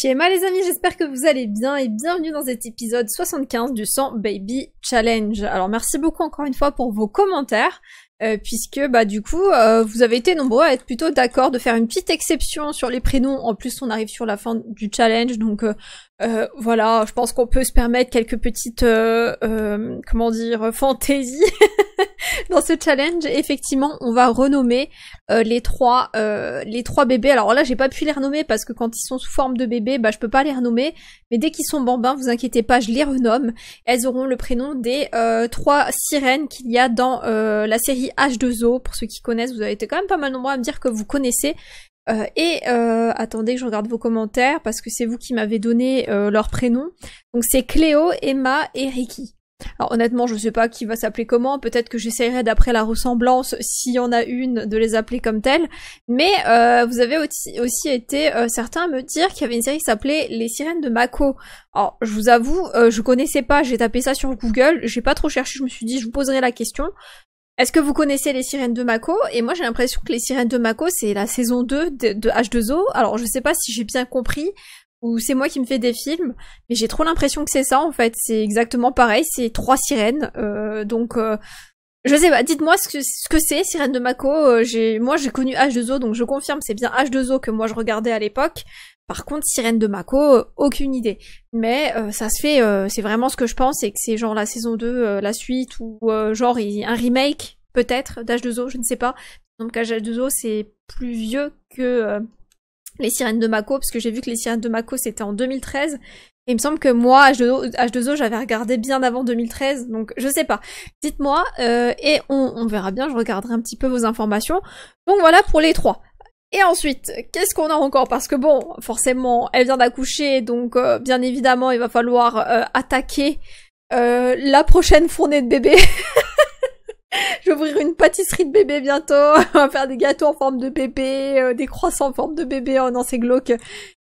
Chéma, les amis, j'espère que vous allez bien et bienvenue dans cet épisode 75 du 100 Baby Challenge. Alors merci beaucoup encore une fois pour vos commentaires. Euh, puisque bah du coup euh, vous avez été nombreux à être plutôt d'accord de faire une petite exception sur les prénoms. En plus on arrive sur la fin du challenge donc euh, voilà je pense qu'on peut se permettre quelques petites comment dire fantaisies dans ce challenge, effectivement, on va renommer euh, les trois euh, les trois bébés. Alors là, j'ai pas pu les renommer parce que quand ils sont sous forme de bébés, bah je peux pas les renommer. Mais dès qu'ils sont bambins, vous inquiétez pas, je les renomme. Elles auront le prénom des euh, trois sirènes qu'il y a dans la série H2O. Pour ceux qui connaissent, vous avez été quand même pas mal nombreux à me dire que vous connaissez. et attendez que je regarde vos commentaires parce que c'est vous qui m'avez donné leur leurs prénoms. Donc c'est Cléo, Emma et Ricky. Alors honnêtement, je ne sais pas qui va s'appeler comment, peut-être que j'essaierai d'après la ressemblance, s'il y en a une, de les appeler comme telles, mais euh, vous avez aussi, été euh, certains à me dire qu'il y avait une série qui s'appelait Les sirènes de Mako. Alors je vous avoue, euh, je connaissais pas, j'ai tapé ça sur Google, j'ai pas trop cherché, je me suis dit je vous poserai la question. Est-ce que vous connaissez les sirènes de Mako Et moi j'ai l'impression que les sirènes de Mako c'est la saison 2 de, de H2O. Alors je sais pas si j'ai bien compris, ou c'est moi qui me fais des films, mais j'ai trop l'impression que c'est ça en fait. C'est exactement pareil, c'est trois sirènes. Euh, donc, euh, je sais pas, dites-moi ce que c'est, Sirène de Mako. Euh, j'ai, moi j'ai connu H2O, donc je confirme, c'est bien H2O que moi je regardais à l'époque. Par contre, Sirène de Mako, aucune idée. Mais ça se fait, c'est vraiment ce que je pense, et que c'est genre la saison 2, la suite, ou genre un remake peut-être d'H2O, je ne sais pas. Donc H2O c'est plus vieux que les sirènes de Mako, parce que j'ai vu que les sirènes de Mako c'était en 2013. Et il me semble que moi, H2O, j'avais regardé bien avant 2013, donc je sais pas. Dites-moi, euh, et on, verra bien, je regarderai un petit peu vos informations. Donc voilà pour les trois. Et ensuite, qu'est-ce qu'on a encore Parce que bon, forcément, elle vient d'accoucher, donc euh, bien évidemment, il va falloir euh, attaquer la prochaine fournée de bébés. Je vais ouvrir une pâtisserie de bébé bientôt. On va faire des gâteaux en forme de bébé, euh, des croissants en forme de bébé. Oh non, c'est glauque.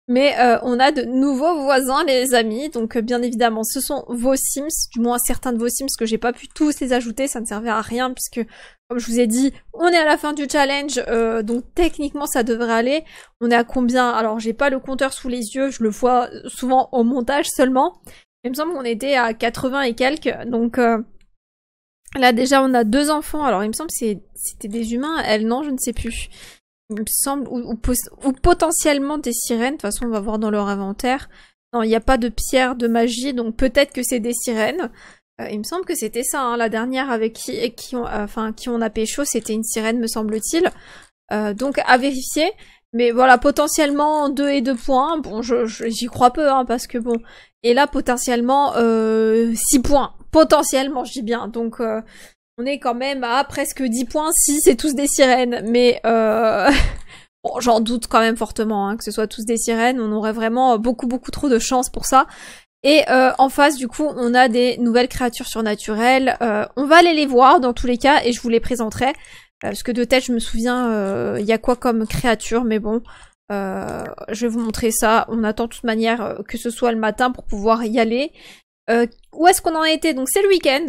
Mais euh, on a de nouveaux voisins, les amis. Donc, euh, bien évidemment, ce sont vos Sims, du moins certains de vos Sims, que j'ai pas pu tous les ajouter. Ça ne servait à rien puisque, comme je vous ai dit, on est à la fin du challenge. donc, techniquement, ça devrait aller. On est à combien Alors, j'ai pas le compteur sous les yeux. Je le vois souvent au montage seulement. Il me semble qu'on était à 80 et quelques. Donc, Là, déjà, on a deux enfants. Alors, il me semble que c'était des humains. Elle, non, je ne sais plus. Il me semble, ou, potentiellement des sirènes. De toute façon, on va voir dans leur inventaire. Non, il n'y a pas de pierre de magie, donc peut-être que c'est des sirènes. Euh, il me semble que c'était ça, hein, la dernière avec qui, qui on, enfin, qui on a pécho, c'était une sirène, me semble-t-il. Euh, donc, à vérifier. Mais voilà, potentiellement deux et deux points. Bon, j'y je, j'y crois peu, hein, parce que bon. Et là, potentiellement euh, six points potentiellement, je dis bien. Donc euh, on est quand même à presque 10 points si c'est tous des sirènes. Mais euh, bon, j'en doute quand même fortement hein, que ce soit tous des sirènes. On aurait vraiment beaucoup beaucoup trop de chance pour ça. Et euh, en face, du coup, on a des nouvelles créatures surnaturelles. on va aller les voir dans tous les cas et je vous les présenterai. Parce que de tête, je me souviens, il y a quoi comme créature, mais bon, je vais vous montrer ça. On attend de toute manière que ce soit le matin pour pouvoir y aller. Euh, où est-ce qu'on en a été Donc c'est le week-end.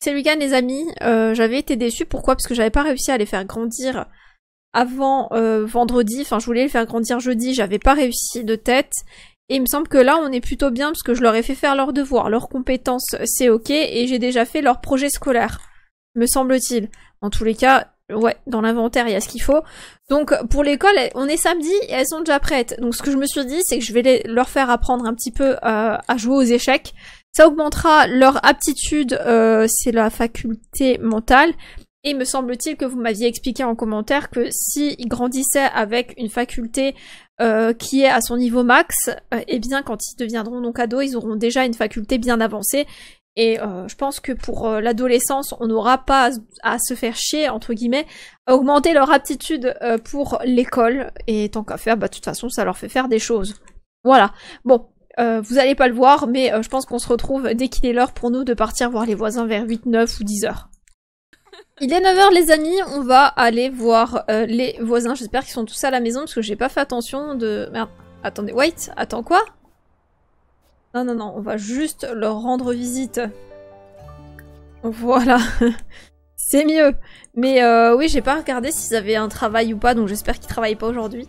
C'est le week-end les amis. Euh, j'avais été déçue. Pourquoi Parce que j'avais pas réussi à les faire grandir avant euh, vendredi. Enfin je voulais les faire grandir jeudi. J'avais pas réussi de tête. Et il me semble que là on est plutôt bien parce que je leur ai fait faire leurs devoirs. Leurs compétences c'est ok. Et j'ai déjà fait leur projet scolaire. Me semble-t-il. En tous les cas, ouais, dans l'inventaire, il y a ce qu'il faut. Donc pour l'école, on est samedi et elles sont déjà prêtes. Donc ce que je me suis dit, c'est que je vais leur faire apprendre un petit peu euh, à jouer aux échecs. Ça augmentera leur aptitude, euh, c'est la faculté mentale. Et me semble-t-il que vous m'aviez expliqué en commentaire que s'ils grandissaient avec une faculté euh, qui est à son niveau max, et euh, eh bien quand ils deviendront donc ados, ils auront déjà une faculté bien avancée. Et je pense que pour l'adolescence, on n'aura pas à, se faire chier, entre guillemets, augmenter leur aptitude pour l'école. Et tant qu'à faire, bah de toute façon, ça leur fait faire des choses. Voilà. Bon, euh, vous allez pas le voir, mais euh, je pense qu'on se retrouve dès qu'il est l'heure pour nous de partir voir les voisins vers 8, 9 ou 10 heures. Il est 9h les amis, on va aller voir euh, les voisins. J'espère qu'ils sont tous à la maison parce que j'ai pas fait attention de... Merde, attendez, wait, attends quoi Non, non, non, on va juste leur rendre visite. Voilà, c'est mieux. Mais oui, j'ai pas regardé s'ils avaient un travail ou pas, donc j'espère qu'ils travaillent pas aujourd'hui.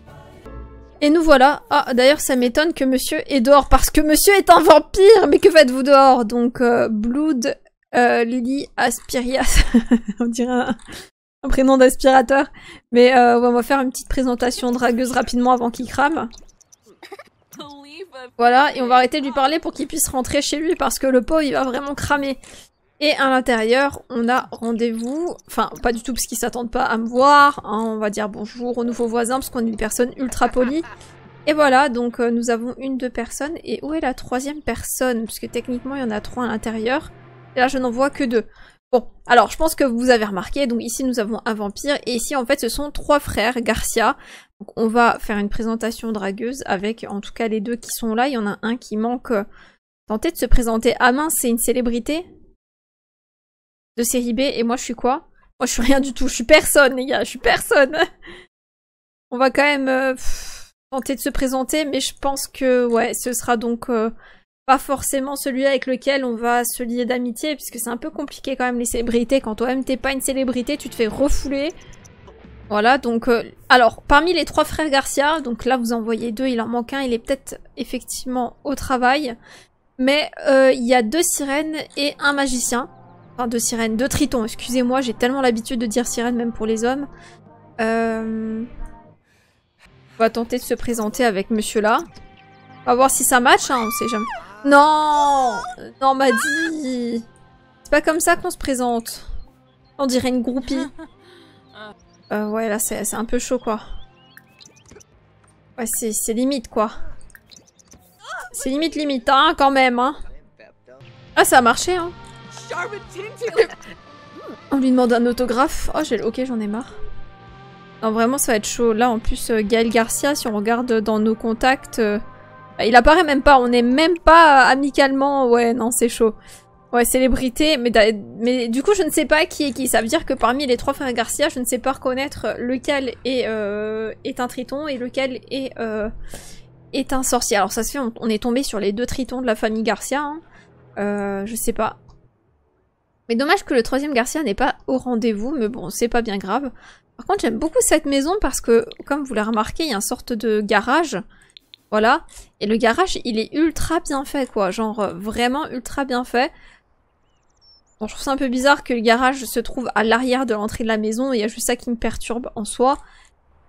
Et nous voilà. Ah, d'ailleurs, ça m'étonne que monsieur est dehors, parce que monsieur est un vampire Mais que faites-vous dehors Donc, euh, Blood euh, Lily Aspirias. on dirait un, prénom d'aspirateur. Mais euh, on va faire une petite présentation dragueuse rapidement avant qu'il crame. Voilà, et on va arrêter de lui parler pour qu'il puisse rentrer chez lui, parce que le pot, il va vraiment cramer. Et à l'intérieur, on a rendez-vous, enfin pas du tout parce qu'ils s'attendent pas à me voir, hein, on va dire bonjour aux nouveaux voisins parce qu'on est une personne ultra polie. Et voilà, donc euh, nous avons une, deux personnes, et où est la troisième personne Parce que techniquement il y en a trois à l'intérieur, et là je n'en vois que deux. Bon, alors je pense que vous avez remarqué, donc ici nous avons un vampire, et ici en fait ce sont trois frères Garcia. Donc on va faire une présentation dragueuse avec en tout cas les deux qui sont là, il y en a un qui manque... Euh, tenter de se présenter à main, c'est une célébrité de série B. Et moi, je suis quoi Moi, je suis rien du tout. Je suis personne, les gars. Je suis personne. On va quand même euh, tenter de se présenter, mais je pense que ouais, ce sera donc euh, pas forcément celui avec lequel on va se lier d'amitié, puisque c'est un peu compliqué quand même les célébrités. Quand toi-même t'es pas une célébrité, tu te fais refouler. Voilà, donc... Euh, alors, parmi les trois frères Garcia, donc là vous en voyez deux, il en manque un, il est peut-être effectivement au travail. Mais il y a deux sirènes et un magicien. Enfin, de sirène, de triton, excusez-moi, j'ai tellement l'habitude de dire sirène même pour les hommes. Euh, on va tenter de se présenter avec monsieur là. On va voir si ça match, hein, on sait jamais. Non Non, m'a dit C'est pas comme ça qu'on se présente. On dirait une groupie. Euh, ouais, là, c'est un peu chaud, quoi. Ouais, c'est limite, quoi. C'est limite, limite, hein, quand même, hein. Ah, ça a marché, hein. On lui demande un autographe. Oh, j'ai ok, j'en ai marre. Non, vraiment, ça va être chaud. Là, en plus, euh, Gaël Garcia, si on regarde dans nos contacts, euh, il apparaît même pas. On n'est même pas amicalement. Ouais, non, c'est chaud. Ouais, célébrité, mais, mais du coup, je ne sais pas qui est qui. Ça veut dire que parmi les trois frères Garcia, je ne sais pas reconnaître lequel est, euh, est un triton et lequel est, est un sorcier. Alors, ça se fait, on, est tombé sur les deux tritons de la famille Garcia. Je hein. ne je sais pas. Mais dommage que le troisième Garcia n'est pas au rendez-vous, mais bon, c'est pas bien grave. Par contre, j'aime beaucoup cette maison parce que, comme vous l'avez remarqué, il y a une sorte de garage. Voilà. Et le garage, il est ultra bien fait, quoi. Genre, euh, vraiment ultra bien fait. Bon, je trouve ça un peu bizarre que le garage se trouve à l'arrière de l'entrée de la maison. Il y a juste ça qui me perturbe en soi.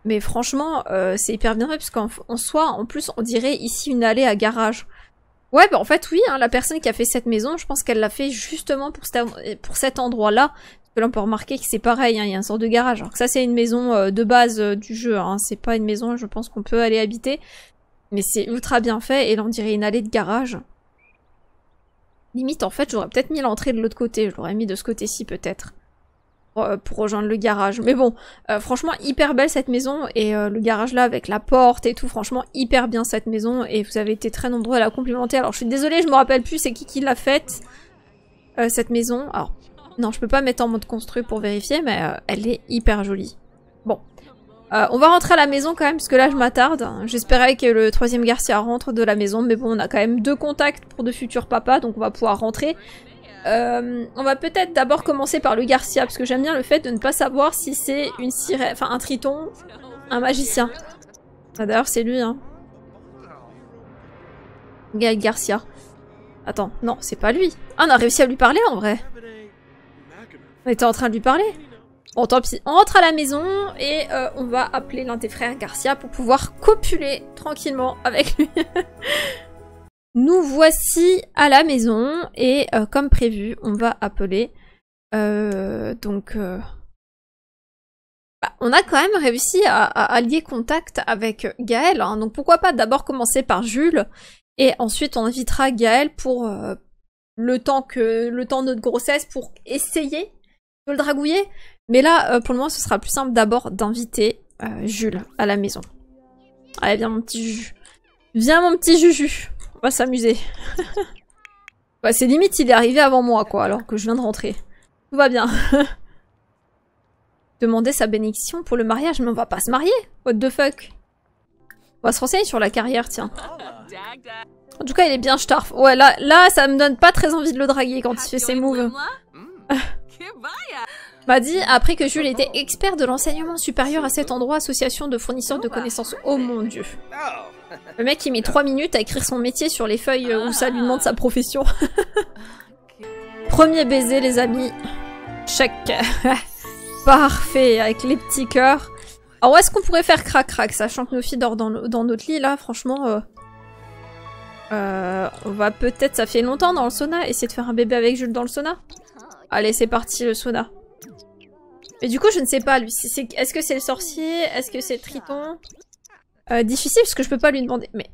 Mais franchement, euh, c'est hyper bien fait parce qu'en soi, en plus, on dirait ici une allée à garage. Ouais, bah en fait oui, hein, la personne qui a fait cette maison, je pense qu'elle l'a fait justement pour, cet endroit-là. Parce que là on peut remarquer que c'est pareil, hein, il y a un sort de garage. Alors que ça c'est une maison euh, de base euh, du jeu, hein. c'est pas une maison je pense qu'on peut aller habiter. Mais c'est ultra bien fait et là on dirait une allée de garage. Limite en fait j'aurais peut-être mis l'entrée de l'autre côté, je l'aurais mis de ce côté-ci peut-être. Euh, pour rejoindre le garage. Mais bon, euh, franchement, hyper belle cette maison et euh, le garage là avec la porte et tout, franchement, hyper bien cette maison et vous avez été très nombreux à la complimenter. Alors, je suis désolée, je me rappelle plus c'est qui qui l'a faite, cette maison. Alors, non, je peux pas mettre en mode construit pour vérifier, mais elle est hyper jolie. Bon. on va rentrer à la maison quand même, parce que là je m'attarde. J'espérais que le troisième garcia rentre de la maison, mais bon, on a quand même deux contacts pour de futurs papas, donc on va pouvoir rentrer. Euh, on va peut-être d'abord commencer par le Garcia, parce que j'aime bien le fait de ne pas savoir si c'est une sirène, enfin un triton, un magicien. Ah, d'ailleurs, c'est lui, hein. Garcia. Attends, non, c'est pas lui. Ah, on a réussi à lui parler, en vrai. On était en train de lui parler. Bon, tant pis. On rentre à la maison et euh, on va appeler l'un des frères Garcia pour pouvoir copuler tranquillement avec lui. Nous voici à la maison et euh, comme prévu, on va appeler. Euh, donc, euh, bah, on a quand même réussi à, lier contact avec Gaël. Hein. donc pourquoi pas d'abord commencer par Jules et ensuite on invitera Gaël pour le temps que le temps de notre grossesse pour essayer de le dragouiller. Mais là, pour le moment, ce sera plus simple d'abord d'inviter Jules à la maison. Allez, viens mon petit Juju. Viens mon petit Juju s'amuser. Bah, c'est limite, il est arrivé avant moi, quoi, alors que je viens de rentrer. Tout va bien. Demander sa bénédiction pour le mariage, mais on va pas se marier. What the fuck On va se renseigner sur la carrière, tiens. En tout cas, il est bien starf. Ouais, là, là, ça me donne pas très envie de le draguer quand il fait ses moves. m'a dit après que Jules était expert de l'enseignement supérieur à cet endroit, association de fournisseurs de connaissances. Oh mon dieu. Oh. Le mec, il met 3 minutes à écrire son métier sur les feuilles euh, où ça lui demande sa ah. profession. Premier baiser, les amis. Check. Parfait, avec les petits cœurs. Alors, est-ce qu'on pourrait faire crac-crac, sachant que nos filles dorment dans, notre lit, là, franchement... Euh, euh, on va peut-être... Ça fait longtemps dans le sauna. Essayer de faire un bébé avec Jules dans le sauna. Allez, c'est parti, le sauna. Mais du coup, je ne sais pas, lui. Est-ce que c'est le sorcier Est-ce que c'est le triton euh, difficile parce que je peux pas lui demander... Mais...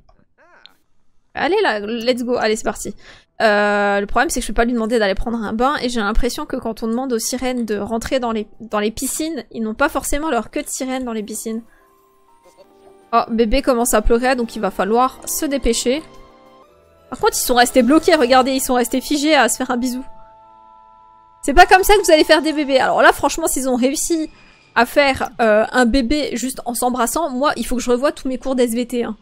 Allez là, let's go, allez c'est parti. Euh, le problème c'est que je peux pas lui demander d'aller prendre un bain et j'ai l'impression que quand on demande aux sirènes de rentrer dans les, dans les piscines, ils n'ont pas forcément leur queue de sirène dans les piscines. Oh, bébé commence à pleurer donc il va falloir se dépêcher. Par contre ils sont restés bloqués, regardez, ils sont restés figés à se faire un bisou. C'est pas comme ça que vous allez faire des bébés. Alors là franchement s'ils ont réussi à faire euh, un bébé juste en s'embrassant, moi, il faut que je revoie tous mes cours d'SVT. Hein.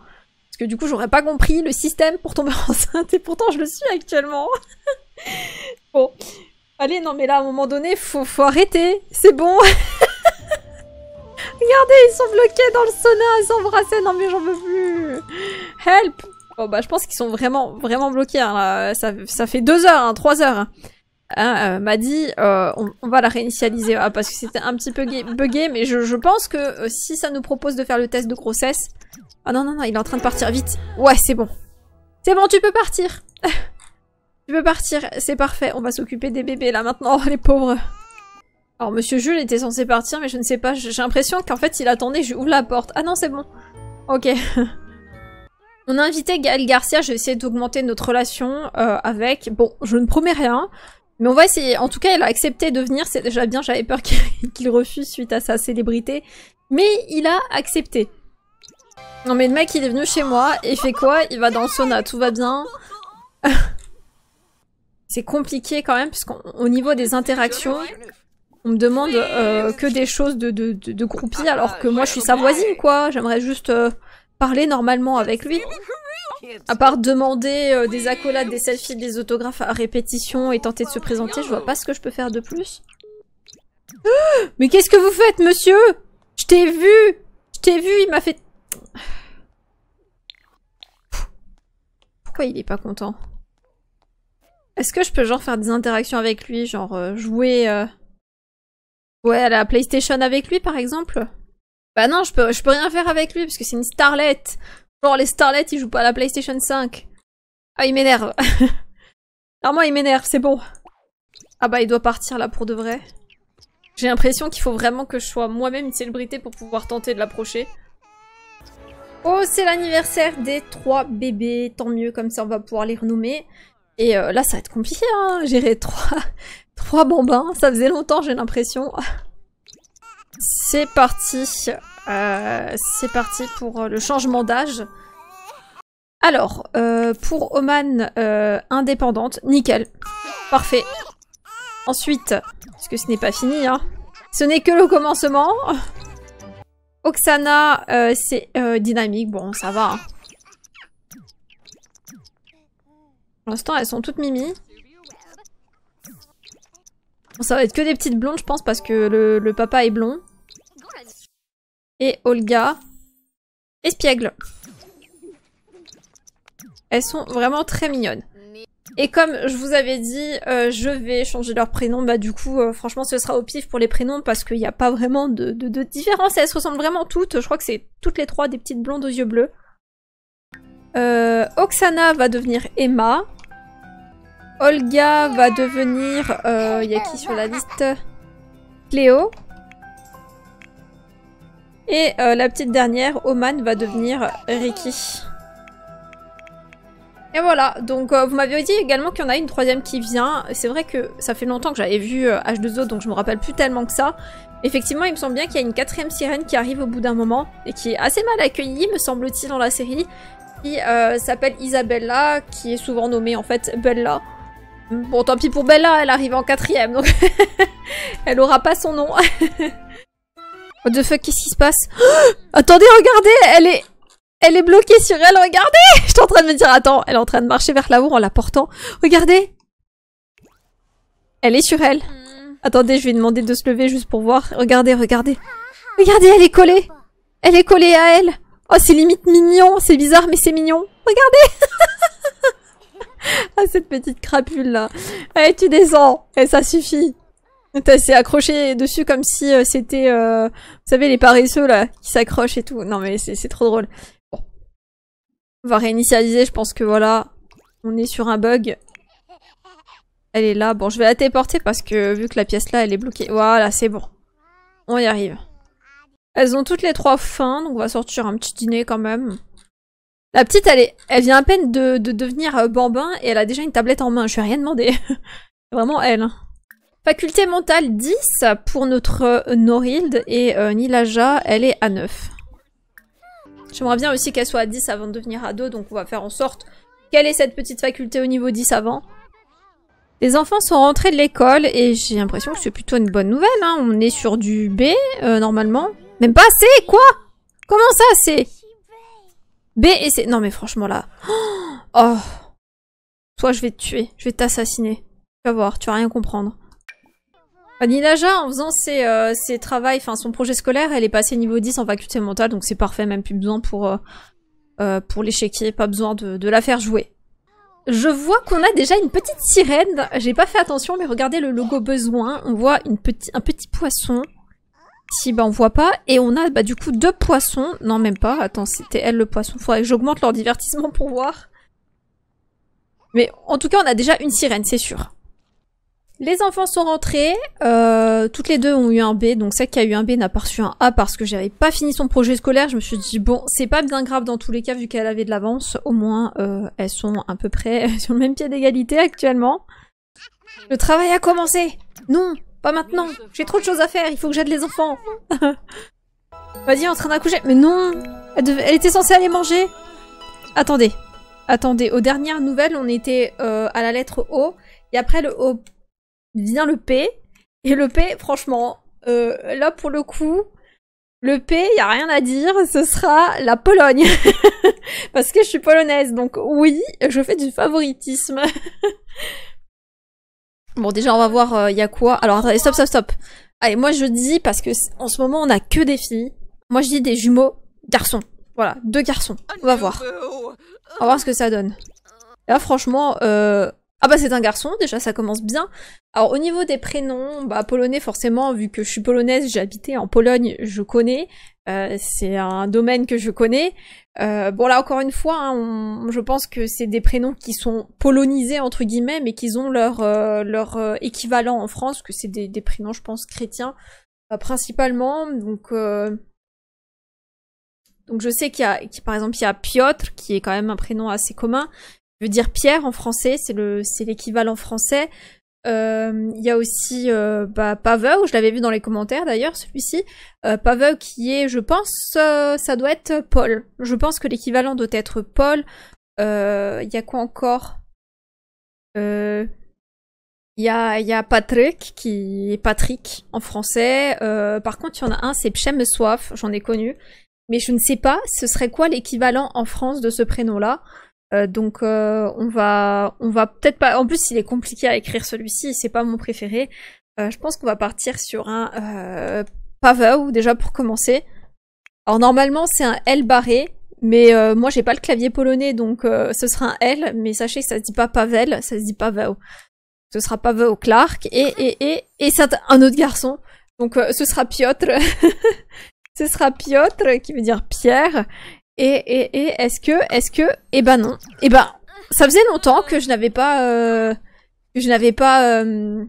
Parce que du coup, j'aurais pas compris le système pour tomber enceinte, et pourtant je le suis actuellement. bon. Allez, non, mais là, à un moment donné, faut, faut arrêter. C'est bon. Regardez, ils sont bloqués dans le sauna à s'embrasser. Non, mais j'en veux plus. Help. Bon, bah, je pense qu'ils sont vraiment, vraiment bloqués. Hein, ça, fait deux heures, hein, trois heures. Hein, euh, m'a dit euh, on, va la réinitialiser ah, parce que c'était un petit peu buggé, mais je, je pense que euh, si ça nous propose de faire le test de grossesse... Ah non, non, non, il est en train de partir, vite Ouais, c'est bon C'est bon, tu peux partir Tu peux partir, c'est parfait, on va s'occuper des bébés là maintenant, les pauvres alors Monsieur Jules était censé partir, mais je ne sais pas, j'ai l'impression qu'en fait il attendait, je ouvre la porte. Ah non, c'est bon. Ok. On a invité Gaël Garcia, je vais essayer d'augmenter notre relation avec... Bon, je ne promets rien, mais on voit essayer. En tout cas, il a accepté de venir. C'est déjà bien. J'avais peur qu'il refuse suite à sa célébrité. Mais il a accepté. Non mais le mec, il est venu chez moi. Et fait quoi Il va dans le sauna. Tout va bien. C'est compliqué quand même. Parce qu'au niveau des interactions, on me demande euh, que des choses de, de, de, Alors que moi, je suis sa voisine, quoi. J'aimerais juste... Euh, parler normalement avec lui. À part demander euh, des accolades, des selfies, des autographes à répétition et tenter de se présenter, je vois pas ce que je peux faire de plus. Ah Mais qu'est-ce que vous faites, monsieur Je t'ai vu Je t'ai vu, il m'a fait... Pourquoi il est pas content Est-ce que je peux genre faire des interactions avec lui, genre euh, jouer... Euh, ouais, à la PlayStation avec lui, par exemple bah non, je peux, je peux rien faire avec lui parce que c'est une starlette. Genre les starlettes, ils jouent pas à la PlayStation 5. Ah, il m'énerve. Alors moi, il m'énerve, c'est bon. Ah bah, il doit partir là pour de vrai. J'ai l'impression qu'il faut vraiment que je sois moi-même une célébrité pour pouvoir tenter de l'approcher. Oh, c'est l'anniversaire des trois bébés. Tant mieux, comme ça on va pouvoir les renommer. Et euh, là, ça va être compliqué, hein, gérer trois, trois bambins. Ça faisait longtemps, j'ai l'impression. C'est parti. Euh, c'est parti pour euh, le changement d'âge. Alors, euh, pour Oman euh, indépendante, nickel. Parfait. Ensuite, parce que ce n'est pas fini, hein. Ce n'est que le commencement. Oksana, c'est dynamique. Bon, ça va. Hein. Pour l'instant, elles sont toutes mimi. Ça va être que des petites blondes, je pense, parce que le papa est blond et Olga espiègle. Elles sont vraiment très mignonnes. Et comme je vous avais dit, euh, je vais changer leur prénom. Bah du coup, euh, franchement, ce sera au pif pour les prénoms parce qu'il n'y a pas vraiment de, différence. Elles se ressemblent vraiment toutes. Je crois que c'est toutes les trois des petites blondes aux yeux bleus. Euh, Oksana va devenir Emma. Olga va devenir... Il y a qui sur la liste Cléo. Et euh, la petite dernière, Oman, va devenir Ricky. Et voilà, donc euh, vous m'avez dit également qu'il y en a une troisième qui vient. C'est vrai que ça fait longtemps que j'avais vu H2O, euh, donc je me rappelle plus tellement que ça. Effectivement, il me semble bien qu'il y a une quatrième sirène qui arrive au bout d'un moment, et qui est assez mal accueillie, me semble-t-il, dans la série, qui s'appelle Isabella, qui est souvent nommée en fait Bella. Bon, tant pis pour Bella, elle arrive en quatrième, donc elle aura pas son nom. What the fuck, qu'est-ce qui se passe Attendez, regardez, elle est... Elle est bloquée sur elle, regardez Je suis en train de me dire, attends, elle est en train de marcher vers la hauteur en la portant. Regardez Elle est sur elle. Hmm. Attendez, je vais demander de se lever juste pour voir. Regardez, regardez. Regardez, elle est collée Elle est collée à elle Oh, c'est limite mignon C'est bizarre, mais c'est mignon Regardez Ah, cette petite crapule, là Allez, eh, tu descends Et eh, ça suffit T'as s'est accroché dessus comme si euh, c'était, euh, vous savez, les paresseux là, qui s'accrochent et tout. Non mais c'est trop drôle. Bon. On va réinitialiser, je pense que voilà, on est sur un bug. Elle est là. Bon, je vais la téléporter parce que vu que la pièce là, elle est bloquée. Voilà, c'est bon. On y arrive. Elles ont toutes les trois faim, donc on va sortir un petit dîner quand même. La petite, elle, est... elle vient à peine de, de devenir euh, bambin et elle a déjà une tablette en main. Je lui ai rien demandé. Vraiment elle. Faculté mentale 10 pour notre euh, Norild et euh, Nilaja, elle est à 9. J'aimerais bien aussi qu'elle soit à 10 avant de devenir ado, donc on va faire en sorte quelle ait cette petite faculté au niveau 10 avant. Les enfants sont rentrés de l'école et j'ai l'impression que c'est plutôt une bonne nouvelle. Hein. On est sur du B, euh, normalement. Même pas C, quoi Comment ça, C'est B et C... Non mais franchement là... Oh Toi je vais te tuer, je vais t'assassiner. Tu vas voir, tu vas rien comprendre. Bah, Ninaja, en faisant ses, euh, ses travails, enfin son projet scolaire, elle est passée niveau 10 en faculté mentale, donc c'est parfait, même plus besoin pour, euh, euh, pour l'échiquier, pas besoin de, de, la faire jouer. Je vois qu'on a déjà une petite sirène, j'ai pas fait attention, mais regardez le logo besoin, on voit une petit, un petit poisson, si bah on voit pas, et on a bah, du coup deux poissons, non même pas, attends c'était elle le poisson, faudrait que j'augmente leur divertissement pour voir. Mais en tout cas on a déjà une sirène, c'est sûr. Les enfants sont rentrés, euh, toutes les deux ont eu un B, donc celle qui a eu un B n'a pas reçu un A parce que j'avais pas fini son projet scolaire, je me suis dit bon c'est pas bien grave dans tous les cas vu qu'elle avait de l'avance, au moins euh, elles sont à peu près sur le même pied d'égalité actuellement. Le travail a commencé Non, pas maintenant, j'ai trop de choses à faire, il faut que j'aide les enfants Vas-y en train d'accoucher, mais non elle, était censée aller manger Attendez, attendez, aux dernières nouvelles on était euh, à la lettre O, et après le O vient le P. Et le P, franchement, euh, là pour le coup, le P, il a rien à dire, ce sera la Pologne. Parce que je suis polonaise, donc oui, je fais du favoritisme. bon, déjà, on va voir, il euh, y a quoi. Alors, attendez, stop, stop, stop. Allez, moi je dis, parce que en ce moment, on a que des filles. Moi, je dis des jumeaux garçons. Voilà, deux garçons. On va voir. On va voir ce que ça donne. Là, franchement, euh, ah bah c'est un garçon, déjà ça commence bien. Alors au niveau des prénoms, bah polonais forcément, vu que je suis polonaise, j'ai habité en Pologne, je connais. Euh, c'est un domaine que je connais. Euh, bon là encore une fois, hein, je pense que c'est des prénoms qui sont polonisés entre guillemets, mais qu'ils ont leur, euh, leur euh, équivalent en France, que c'est des, des, prénoms je pense chrétiens principalement. Donc donc je sais qu'il y a, par exemple, il y a Piotr, qui est quand même un prénom assez commun. Je veux dire pierre en français, c'est le c'est l'équivalent français. Euh, il y a aussi euh, bah, je l'avais vu dans les commentaires d'ailleurs, celui-ci. Euh, qui est, je pense, euh, ça doit être Paul. Je pense que l'équivalent doit être Paul. Euh, il y a quoi encore Il y, a, y a Patrick qui est Patrick en français. par contre, il y en a un, c'est soif j'en ai connu. Mais je ne sais pas, ce serait quoi l'équivalent en France de ce prénom-là euh, donc euh, on va on va peut-être pas. En plus, il est compliqué à écrire celui-ci. C'est pas mon préféré. Euh, je pense qu'on va partir sur un euh, déjà pour commencer. Alors normalement c'est un L barré, mais moi j'ai pas le clavier polonais donc ce sera un L. Mais sachez que ça se dit pas Pavel, ça se dit Paweł. Ce sera Pavel Clark et et et et ça un autre garçon. Donc ce sera Piotr. ce sera Piotr qui veut dire Pierre et, et, et est-ce que, est-ce que, eh ben non. Eh ben, ça faisait longtemps que je n'avais pas, euh, que je n'avais pas euh,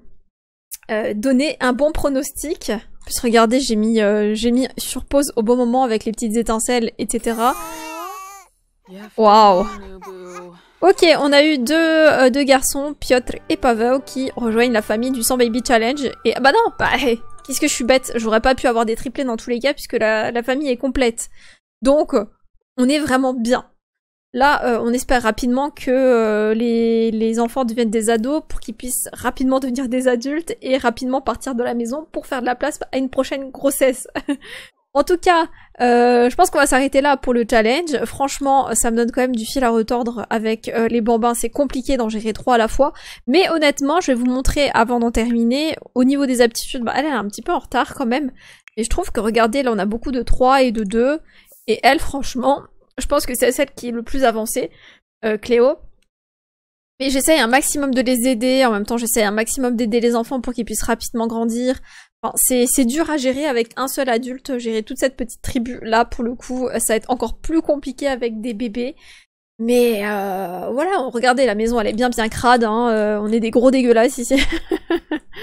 euh, donné un bon pronostic. En plus, regardez, j'ai mis, euh, j'ai mis sur pause au bon moment avec les petites étincelles, etc. Waouh. Ok, on a eu deux, deux garçons, Piotr et Pavel, qui rejoignent la famille du 100 Baby Challenge. Et ah bah non, bah, qu'est-ce que je suis bête, j'aurais pas pu avoir des triplés dans tous les cas puisque la, la famille est complète. Donc, on est vraiment bien. Là, euh, on espère rapidement que euh, les, enfants deviennent des ados pour qu'ils puissent rapidement devenir des adultes et rapidement partir de la maison pour faire de la place à une prochaine grossesse. en tout cas, euh, je pense qu'on va s'arrêter là pour le challenge. Franchement, ça me donne quand même du fil à retordre avec les bambins. C'est compliqué d'en gérer trois à la fois. Mais honnêtement, je vais vous montrer avant d'en terminer. Au niveau des aptitudes, bah, elle est un petit peu en retard quand même. Et je trouve que regardez, là on a beaucoup de 3 et de 2. Et elle, franchement, je pense que c'est celle qui est le plus avancée, euh, Cléo. Mais j'essaye un maximum de les aider, en même temps j'essaye un maximum d'aider les enfants pour qu'ils puissent rapidement grandir. c'est dur à gérer avec un seul adulte, gérer toute cette petite tribu. Là, pour le coup, ça va être encore plus compliqué avec des bébés. Mais euh, voilà, regardez, la maison elle est bien bien crade, hein. euh, on est des gros dégueulasses ici.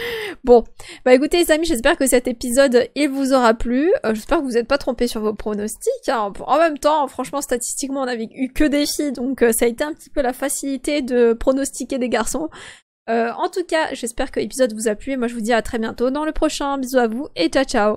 Bon, bah écoutez les amis, j'espère que cet épisode il vous aura plu. Euh, j'espère que vous n'êtes pas trompés sur vos pronostics. Hein. En même temps, franchement, statistiquement, on n'avait eu que des filles, donc euh, ça a été un petit peu la facilité de pronostiquer des garçons. Euh, en tout cas, j'espère que l'épisode vous a plu et moi je vous dis à très bientôt dans le prochain. Bisous à vous et ciao ciao